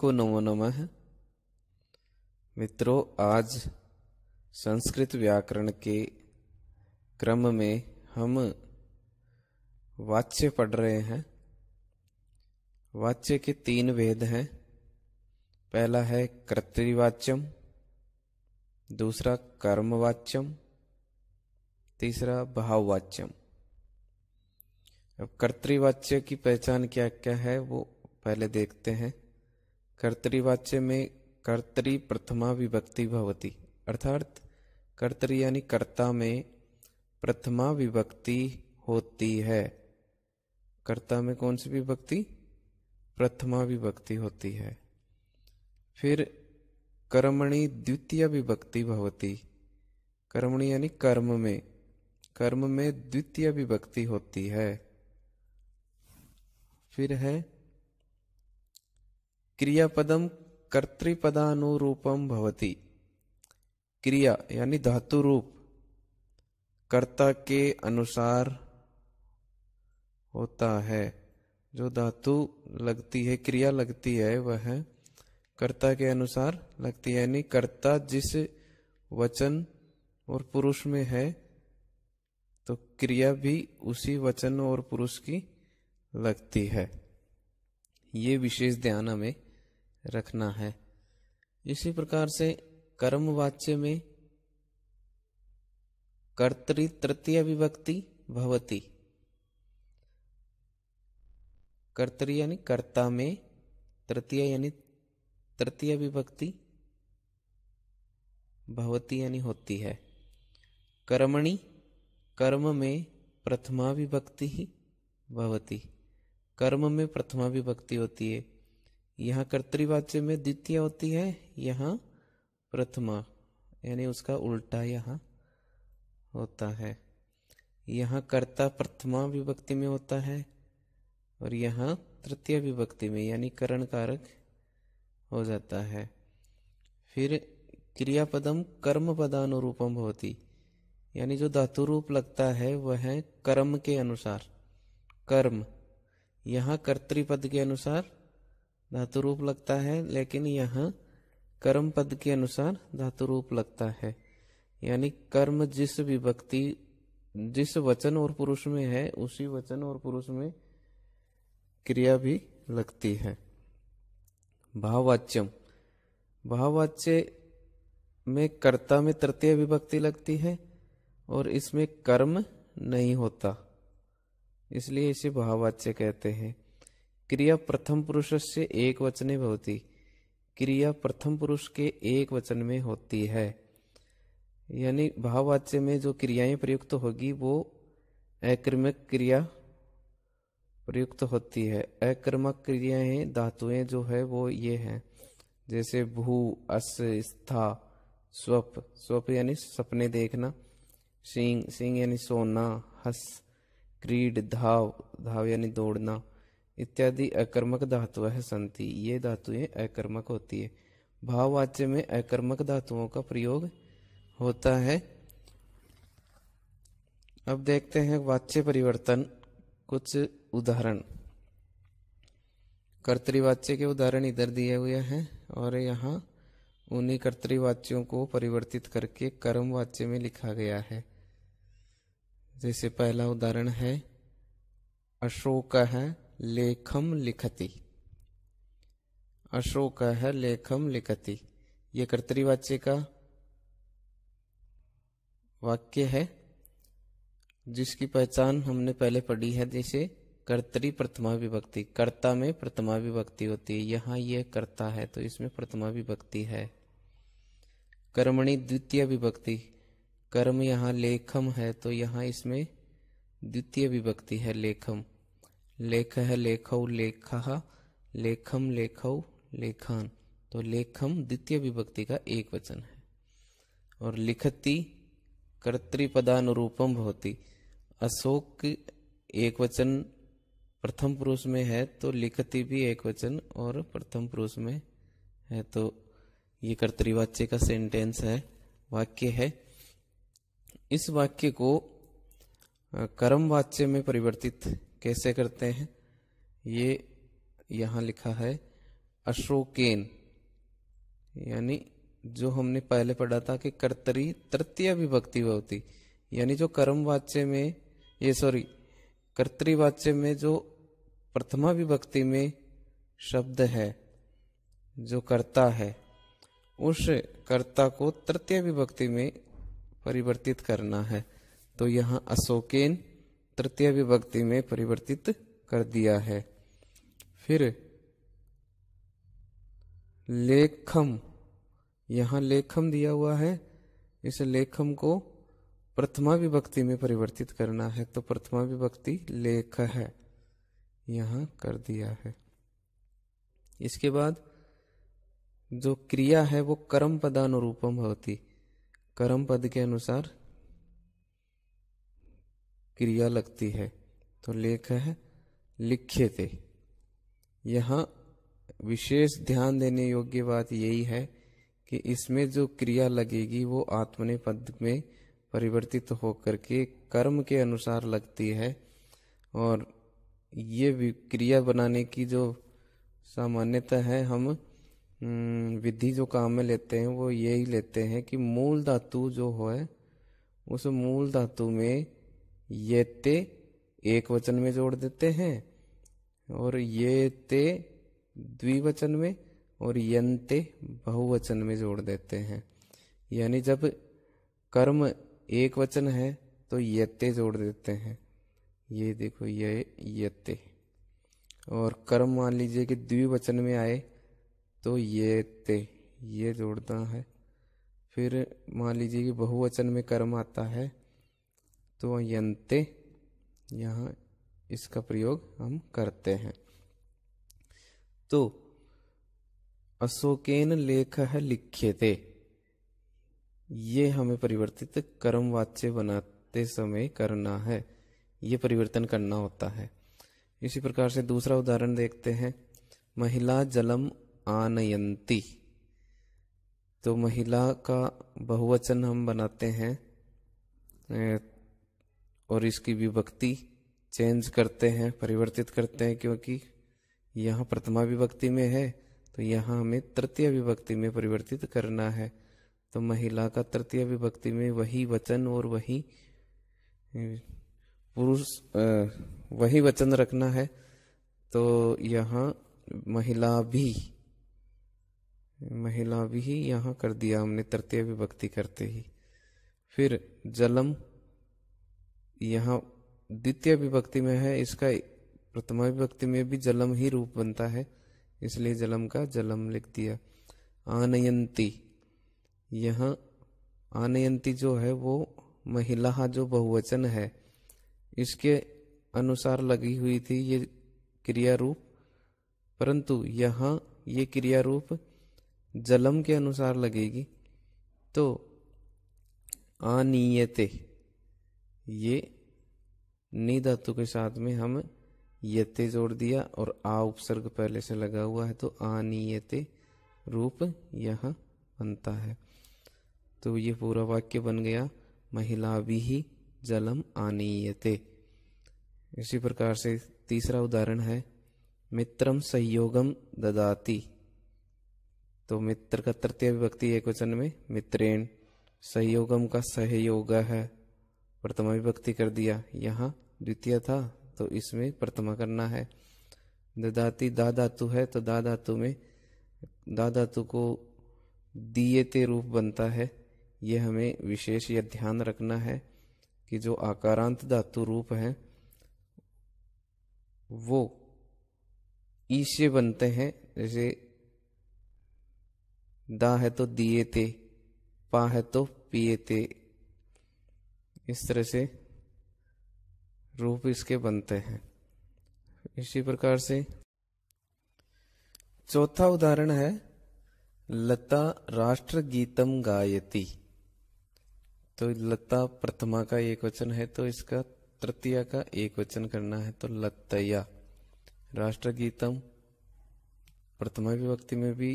को नमो नमः मित्रों आज संस्कृत व्याकरण के क्रम में हम वाच्य पढ़ रहे हैं वाच्य के तीन भेद हैं पहला है कर्तृवाच्यम दूसरा कर्मवाच्यम तीसरा भाववाच्यम अब कर्तृवाच्य की पहचान क्या क्या है वो पहले देखते हैं कर्तरीवाच्य में कर्तरी प्रथमा विभक्ति भवती अर्थात कर्तरी यानी कर्ता में प्रथमा विभक्ति होती है कर्ता में कौन सी विभक्ति प्रथमा विभक्ति होती है फिर कर्मणि द्वितीय विभक्ति भवती कर्मणि यानी कर्म में कर्म में द्वितीय विभक्ति होती है फिर है क्रियापदम कर्तृपदानुरूपम भवति क्रिया यानी धातु रूप कर्ता के अनुसार होता है जो धातु लगती है क्रिया लगती है वह कर्ता के अनुसार लगती है यानी कर्ता जिस वचन और पुरुष में है तो क्रिया भी उसी वचन और पुरुष की लगती है ये विशेष ध्यान हमें रखना है इसी प्रकार से कर्म वाच्य में कर्तरी तृतीय विभक्ति भवती कर्तरी यानी कर्ता में तृतीय यानी तृतीय विभक्ति भवती यानी होती है कर्मणि कर्म में प्रथमा विभक्ति ही भवती कर्म में प्रथमा विभक्ति होती है यहाँ कर्तवाच्य में द्वितीय होती है यहाँ प्रथमा यानी उसका उल्टा यहाँ होता है यहाँ कर्ता प्रथमा विभक्ति में होता है और यहाँ तृतीय विभक्ति में यानी करण कारक हो जाता है फिर क्रियापदम कर्म पदानुरूपम होती यानी जो धातु रूप लगता है वह है कर्म के अनुसार कर्म यहाँ कर्तृपद के अनुसार धातु रूप लगता है लेकिन यहाँ कर्म पद के अनुसार धातु रूप लगता है यानी कर्म जिस विभक्ति जिस वचन और पुरुष में है उसी वचन और पुरुष में क्रिया भी लगती है भाववाच्यम भाववाच्य में कर्ता में तृतीय विभक्ति लगती है और इसमें कर्म नहीं होता इसलिए इसे भाववाच्य कहते हैं क्रिया प्रथम पुरुष से एक वचने भवती क्रिया प्रथम पुरुष के एक वचन में होती है यानी भाववाच्य में जो क्रियाएं प्रयुक्त होगी वो अक्रमक क्रिया प्रयुक्त होती है अक्रमक क्रियाएं धातुएं जो है वो ये हैं जैसे भू अस स्था स्वप स्वप यानी सपने देखना सिंह सिंह यानी सोना हस क्रीड धाव धाव यानी दौड़ना इत्यादि अकर्मक है संति ये धातुएं अकर्मक होती है भाववाच्य में अकर्मक धातुओं का प्रयोग होता है अब देखते हैं वाच्य परिवर्तन कुछ उदाहरण कर्तृवाच्य के उदाहरण इधर दिए हुए हैं और यहाँ उन्हीं कर्तृवाच्यों को परिवर्तित करके कर्म वाच्य में लिखा गया है जैसे पहला उदाहरण है अशोक है लेखम लिखती अशोक है लेखम लिखती ये कर्तरीवाच्य का वाक्य है जिसकी पहचान हमने पहले पढ़ी है जैसे कर्तरी प्रथमा विभक्ति कर्ता में प्रथमा विभक्ति होती है यहां यह कर्ता है तो इसमें प्रथमा विभक्ति है कर्मणी द्वितीय विभक्ति कर्म यहाँ लेखम है तो यहाँ इसमें द्वितीय विभक्ति है लेखम है लेखौ लेख लेखम लेखौ लेखान तो लेखम द्वितीय विभक्ति का एक वचन है और लिखती कर्तृपदानुरूपम होती अशोक एक वचन प्रथम पुरुष में है तो लिखती भी एक वचन और प्रथम पुरुष में है तो ये कर्तृवाच्य का सेंटेंस है वाक्य है इस वाक्य को कर्म वाच्य में परिवर्तित कैसे करते हैं ये यहाँ लिखा है अशोकेन यानी जो हमने पहले पढ़ा था कि कर्तरी तृतीय विभक्ति होती यानी जो कर्म वाच्य में ये सॉरी कर्तृवाच्य में जो प्रथमा विभक्ति में शब्द है जो कर्ता है उस कर्ता को तृतीय विभक्ति में परिवर्तित करना है तो यहाँ अशोकेन तृतीय विभक्ति में परिवर्तित कर दिया है फिर लेखम यहां लेखम दिया हुआ है इस लेखम को प्रथमा विभक्ति में परिवर्तित करना है तो प्रथमा विभक्ति लेख है यहां कर दिया है इसके बाद जो क्रिया है वो कर्म पदानुरूपम होती कर्म पद के अनुसार क्रिया लगती है तो लेख है लिखे थे यहाँ विशेष ध्यान देने योग्य बात यही है कि इसमें जो क्रिया लगेगी वो आत्मने पद में परिवर्तित होकर के कर्म के अनुसार लगती है और ये क्रिया बनाने की जो सामान्यता है हम विधि जो काम में लेते हैं वो यही लेते हैं कि मूल धातु जो है उस मूल धातु में ये ते एक वचन में जोड़ देते हैं और ये ते द्विवचन में और यंते बहुवचन में जोड़ देते हैं यानी जब कर्म एक वचन है तो यते जोड़ देते हैं ये देखो ये यते और कर्म मान लीजिए कि द्विवचन में आए तो ये ते ये जोड़ता है फिर मान लीजिए कि बहुवचन में कर्म आता है तो यंते यहाँ इसका प्रयोग हम करते हैं तो अशोकेन लेख है लिखे थे ये हमें परिवर्तित कर्म वाच्य बनाते समय करना है ये परिवर्तन करना होता है इसी प्रकार से दूसरा उदाहरण देखते हैं महिला जलम आनयंती तो महिला का बहुवचन हम बनाते हैं और इसकी विभक्ति चेंज करते हैं परिवर्तित करते हैं क्योंकि यहाँ प्रथमा विभक्ति में है तो यहाँ हमें तृतीय विभक्ति में परिवर्तित करना है तो महिला का तृतीय विभक्ति में वही वचन और वही पुरुष वही वचन रखना है तो यहाँ महिला भी महिला भी यहाँ कर दिया हमने तृतीय विभक्ति करते ही फिर जलम यहाँ द्वितीय विभक्ति में है इसका प्रथमा विभक्ति में भी जलम ही रूप बनता है इसलिए जलम का जलम लिख दिया आनयंती यहाँ आनयंती जो है वो महिला जो बहुवचन है इसके अनुसार लगी हुई थी ये क्रिया रूप परंतु यहाँ ये क्रिया रूप जलम के अनुसार लगेगी तो आनीयते ये नी धातु के साथ में हम यते जोड़ दिया और आ उपसर्ग पहले से लगा हुआ है तो आनीयते रूप यहाँ बनता है तो ये पूरा वाक्य बन गया महिला भी ही जलम आनीयते इसी प्रकार से तीसरा उदाहरण है मित्रम संयोगम ददाती तो मित्र का तृतीय विभक्ति एक वचन में मित्रेण संयोगम का सहयोग है प्रथमा विभक्ति कर दिया यहाँ द्वितीय था तो इसमें प्रथमा करना है ददाती दा धातु है तो दा धातु में दा धातु को दिएते रूप बनता है ये हमें विशेष यह ध्यान रखना है कि जो आकारांत धातु रूप है वो ईश्य बनते हैं जैसे दा है तो दिए ते पा है तो पिए ते इस तरह से रूप इसके बनते हैं इसी प्रकार से चौथा उदाहरण है लता राष्ट्र गीतम गायती तो लता प्रथमा का एक वचन है तो इसका तृतीया का एक वचन करना है तो लतया गीतम प्रथमा विभक्ति में भी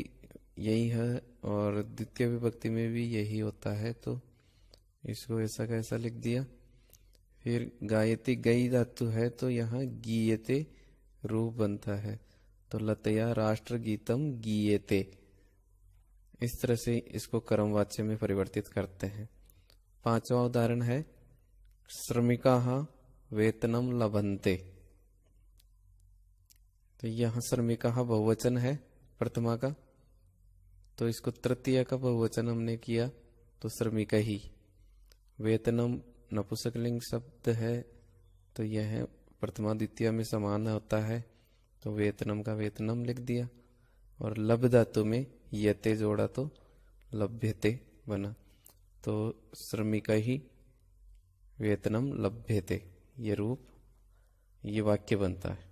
यही है और द्वितीय विभक्ति में भी यही होता है तो इसको ऐसा का ऐसा लिख दिया फिर गायते गई धातु है तो यहाँ गीयते रूप बनता है तो लतया राष्ट्र गीतम गीयते इस तरह से इसको कर्मवाच्य में परिवर्तित करते हैं पांचवा उदाहरण है श्रमिका वेतनम लभंते तो यहाँ श्रमिका बहुवचन है प्रथमा का तो इसको तृतीय का बहुवचन हमने किया तो श्रमिका ही वेतनम नपुसकलिंग शब्द है तो यह प्रथमा द्वितीय में समान होता है तो वेतनम का वेतनम लिख दिया और लब धातु में यते जोड़ा तो लभ्यते बना तो श्रमिक ही वेतनम लभ्यते ये रूप ये वाक्य बनता है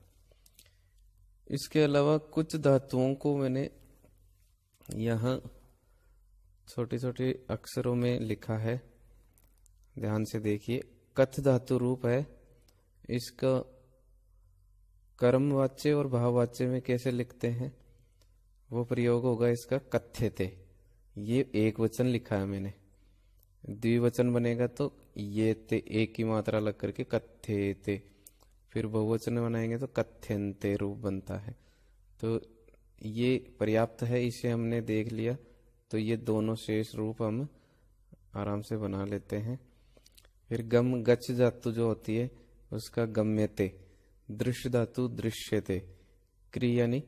इसके अलावा कुछ धातुओं को मैंने यहाँ छोटे छोटे अक्षरों में लिखा है ध्यान से देखिए कथ धातु रूप है इसका कर्मवाच्य और भाववाच्य में कैसे लिखते हैं वो प्रयोग होगा इसका कथ्य थे ये एक वचन लिखा है मैंने द्विवचन बनेगा तो ये ते एक की मात्रा लग करके कथ्यते ते फिर बहुवचन बनाएंगे तो कथ्यंते रूप बनता है तो ये पर्याप्त है इसे हमने देख लिया तो ये दोनों शेष रूप हम आराम से बना लेते हैं फिर गम गच धातु जो होती है उसका गम्यते दृश्य धातु दृश्यते क्रिय यानी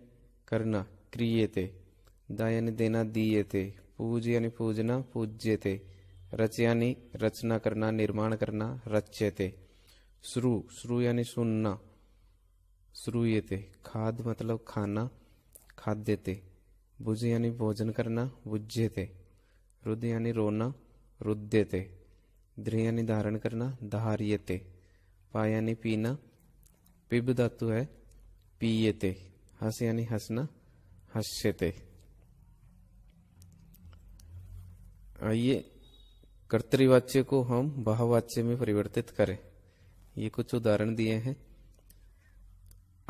करना क्रियते थे दायानी देना दीयते पूज यानी पूजना पूज्यते रच यानी रचना करना निर्माण करना रच्यते श्रु श्रु यानी सुनना थे खाद मतलब खाना खाद्यते भुज यानी भोजन करना भुज्यते रुद यानी रोना रुद्यते द्रेय यानी धारण करना धारियते पा यानी पीना पिब धातु है पीयते हस यानी हंसना हस्यते आइए कर्तवाच्य को हम बाहवाच्य में परिवर्तित करें ये कुछ उदाहरण दिए हैं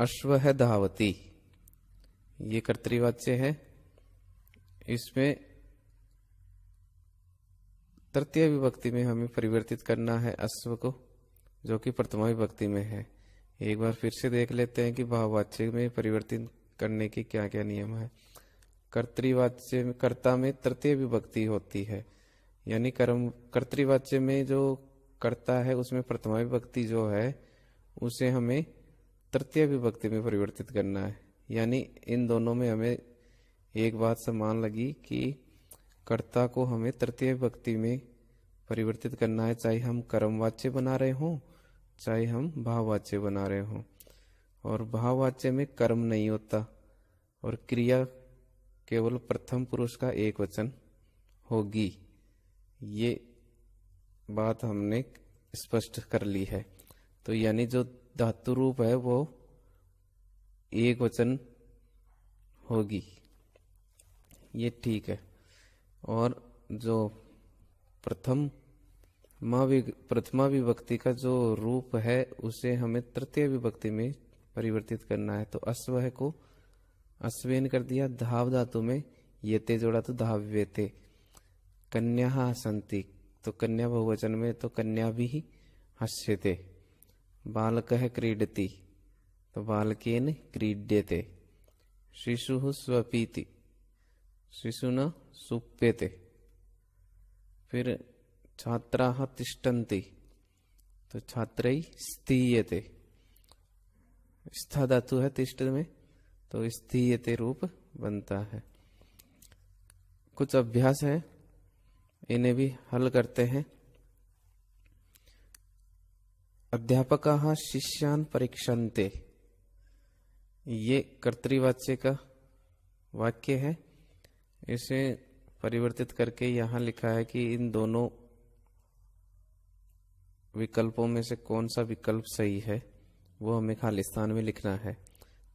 अश्व है धावती ये कर्तवाच्य है इसमें तृतीय विभक्ति में हमें परिवर्तित करना है अश्व को जो कि प्रथमा विभक्ति में है एक बार फिर से देख लेते हैं कि भाववाच्य में परिवर्तित करने के क्या क्या नियम है कर्तवाच्य कर्ता में तृतीय विभक्ति होती है यानी कर्म कर्तवाच्य में जो कर्ता है उसमें प्रथमा विभक्ति जो है उसे हमें तृतीय विभक्ति में परिवर्तित करना है यानी इन दोनों में हमें एक बात समान लगी कि कर्ता को हमें तृतीय भक्ति में परिवर्तित करना है चाहे हम कर्मवाच्य बना रहे हों चाहे हम भाववाच्य बना रहे हों और भाववाच्य में कर्म नहीं होता और क्रिया केवल प्रथम पुरुष का एक वचन होगी ये बात हमने स्पष्ट कर ली है तो यानी जो धातु रूप है वो एक वचन होगी ये ठीक है और जो प्रथम प्रथमा विभक्ति का जो रूप है उसे हमें तृतीय विभक्ति में परिवर्तित करना है तो अश्व को अश्वेन कर दिया धाव धातु में ये जोड़ा तो धाव्य थे कन्या हसंती तो कन्या बहुवचन में तो कन्या भी थे बालक है क्रीडती तो बालकेन थे शिशु स्वपीति शिशुना सुप्यते फिर छात्रा तिष्ठन्ति तो छात्र स्थीयते स्था धातु है तिष्ट में तो स्थीयते रूप बनता है कुछ अभ्यास है इन्हें भी हल करते हैं अध्यापक शिष्यान परीक्षाते ये कर्तवाच्य का वाक्य है इसे परिवर्तित करके यहां लिखा है कि इन दोनों विकल्पों में से कौन सा विकल्प सही है वो हमें खालिस्तान में लिखना है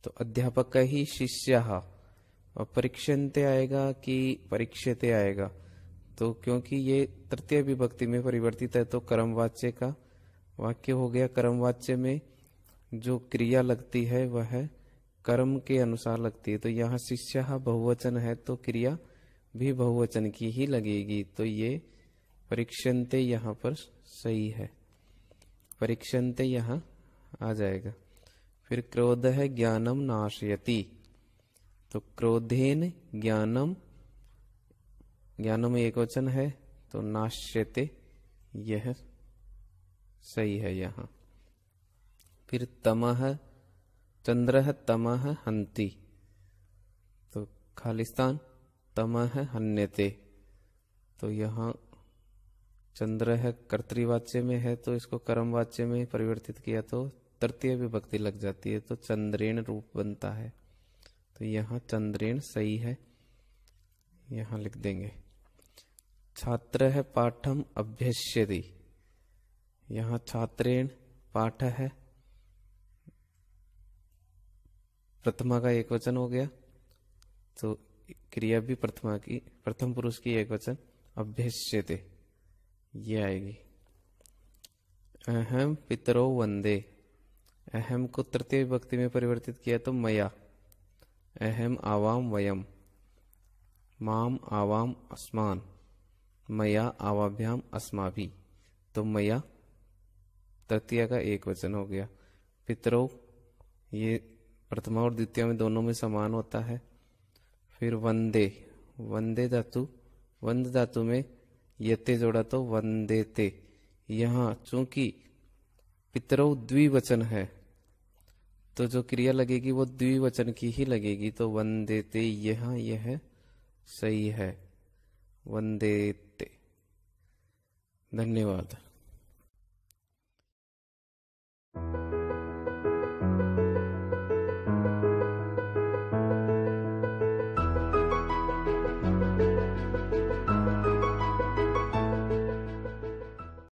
तो अध्यापक का ही शिष्य और परीक्षणते आएगा कि परीक्षते आएगा तो क्योंकि ये तृतीय विभक्ति में परिवर्तित है तो कर्मवाच्य का वाक्य हो गया कर्मवाच्य में जो क्रिया लगती है वह है कर्म के अनुसार लगती है तो यहाँ शिष्य बहुवचन है तो क्रिया भी बहुवचन की ही लगेगी तो ये परीक्षणते यहाँ पर सही है परीक्षणते यहाँ आ जाएगा फिर क्रोध है ज्ञानम नाशयति तो क्रोधेन ज्ञानम ज्ञानम एक वचन है तो नाश्यते यह सही है यहाँ फिर तमह चंद्र तमह हंति तो खालिस्तान तमह हन्यते तो यहाँ चंद्र है कर्तवाच्य में है तो इसको कर्मवाच्य में परिवर्तित किया तो तृतीय विभक्ति लग जाती है तो चंद्रेण रूप बनता है तो यहाँ चंद्रेण सही है यहाँ लिख देंगे छात्र है पाठम अभ्यस्य यहाँ छात्रेण पाठ है प्रथमा का एक वचन हो गया तो क्रिया भी प्रथमा की प्रथम पुरुष की एक वचन अभ्यस्यते ये आएगी अहम पितरो वंदे अहम को तृतीय भक्ति में परिवर्तित किया तो मया अहम आवाम वयम माम आवाम अस्मान मया आवाभ्याम अस्मा भी तो मया तृतीय का एक वचन हो गया पितरो ये प्रथमा और द्वितीय में दोनों में समान होता है फिर वंदे वंदे धातु वंद धातु में यते जोड़ा तो वंदेते यहाँ चूंकि पितरौ द्विवचन है तो जो क्रिया लगेगी वो द्विवचन की ही लगेगी तो वंदेते ते यह सही है वंदेते धन्यवाद